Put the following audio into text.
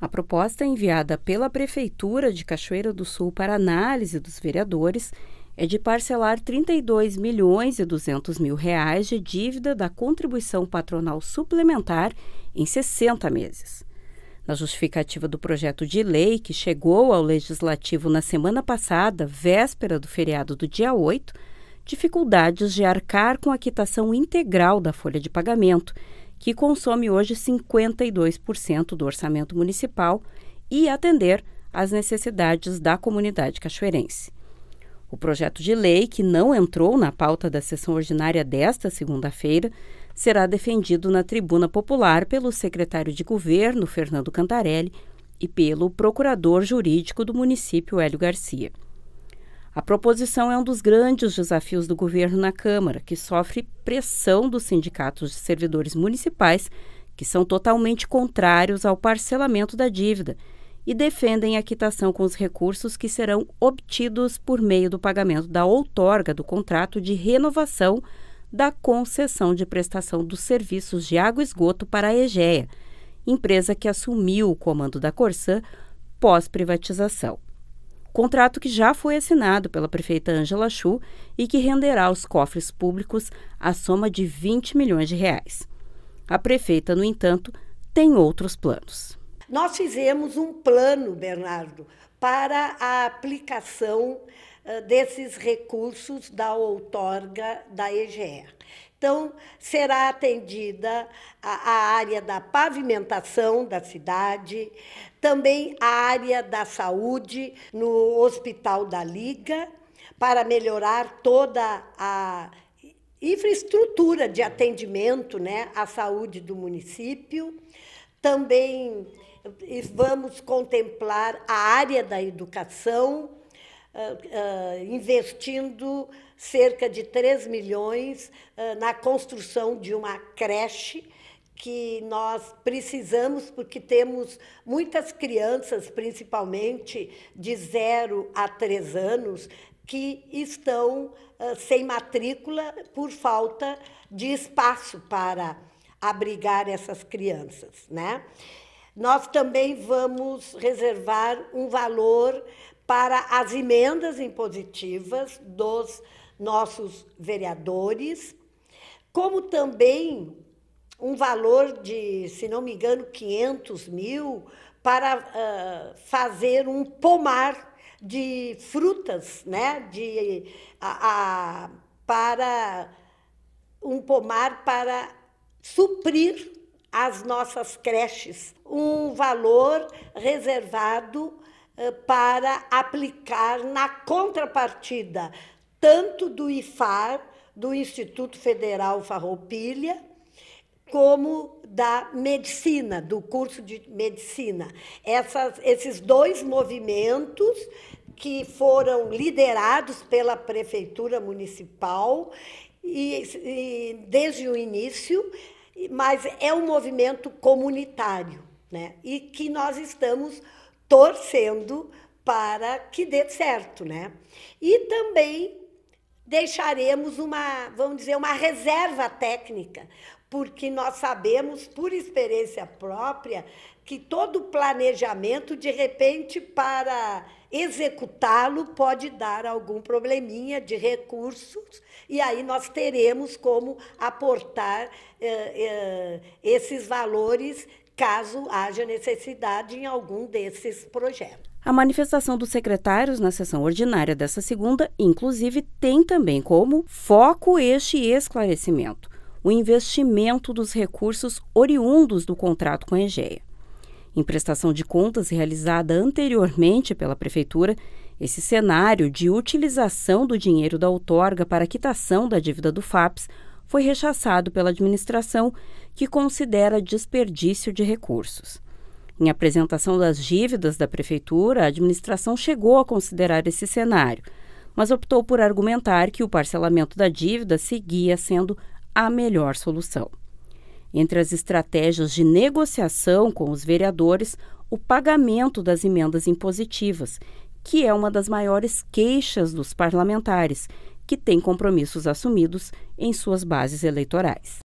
A proposta é enviada pela Prefeitura de Cachoeira do Sul para análise dos vereadores é de parcelar 32 milhões e 200 mil reais de dívida da contribuição patronal suplementar em 60 meses. Na justificativa do projeto de lei que chegou ao legislativo na semana passada, véspera do feriado do dia 8, dificuldades de arcar com a quitação integral da folha de pagamento, que consome hoje 52% do orçamento municipal, e atender às necessidades da comunidade cachoeirense. O projeto de lei, que não entrou na pauta da sessão ordinária desta segunda-feira, será defendido na tribuna popular pelo secretário de governo, Fernando Cantarelli, e pelo procurador jurídico do município, Hélio Garcia. A proposição é um dos grandes desafios do governo na Câmara, que sofre pressão dos sindicatos de servidores municipais, que são totalmente contrários ao parcelamento da dívida e defendem a quitação com os recursos que serão obtidos por meio do pagamento da outorga do contrato de renovação da concessão de prestação dos serviços de água e esgoto para a EGEA, empresa que assumiu o comando da Corsã pós-privatização contrato que já foi assinado pela prefeita Ângela Chu e que renderá aos cofres públicos a soma de 20 milhões de reais. A prefeita, no entanto, tem outros planos. Nós fizemos um plano, Bernardo, para a aplicação desses recursos da outorga da EGE. Então, será atendida a, a área da pavimentação da cidade, também a área da saúde no Hospital da Liga, para melhorar toda a infraestrutura de atendimento né, à saúde do município. Também vamos contemplar a área da educação, Uh, investindo cerca de 3 milhões uh, na construção de uma creche que nós precisamos, porque temos muitas crianças, principalmente de 0 a 3 anos, que estão sem matrícula por falta de espaço para abrigar essas crianças. Né? Nós também vamos reservar um valor para as emendas impositivas dos nossos vereadores, como também um valor de, se não me engano, 500 mil para uh, fazer um pomar de frutas, né? De, a, a, para um pomar para suprir as nossas creches, um valor reservado eh, para aplicar na contrapartida tanto do IFAR, do Instituto Federal Farroupilha, como da medicina, do curso de medicina. Essas, esses dois movimentos que foram liderados pela prefeitura municipal e, e desde o início, mas é um movimento comunitário, né? E que nós estamos torcendo para que dê certo, né? E também deixaremos uma, vamos dizer, uma reserva técnica, porque nós sabemos, por experiência própria, que todo planejamento, de repente, para executá-lo, pode dar algum probleminha de recursos, e aí nós teremos como aportar eh, eh, esses valores caso haja necessidade em algum desses projetos. A manifestação dos secretários na sessão ordinária dessa segunda, inclusive, tem também como foco este esclarecimento, o investimento dos recursos oriundos do contrato com a Engeia. Em prestação de contas realizada anteriormente pela Prefeitura, esse cenário de utilização do dinheiro da outorga para quitação da dívida do FAPS foi rechaçado pela administração, que considera desperdício de recursos. Em apresentação das dívidas da prefeitura, a administração chegou a considerar esse cenário, mas optou por argumentar que o parcelamento da dívida seguia sendo a melhor solução. Entre as estratégias de negociação com os vereadores, o pagamento das emendas impositivas, que é uma das maiores queixas dos parlamentares, que têm compromissos assumidos em suas bases eleitorais.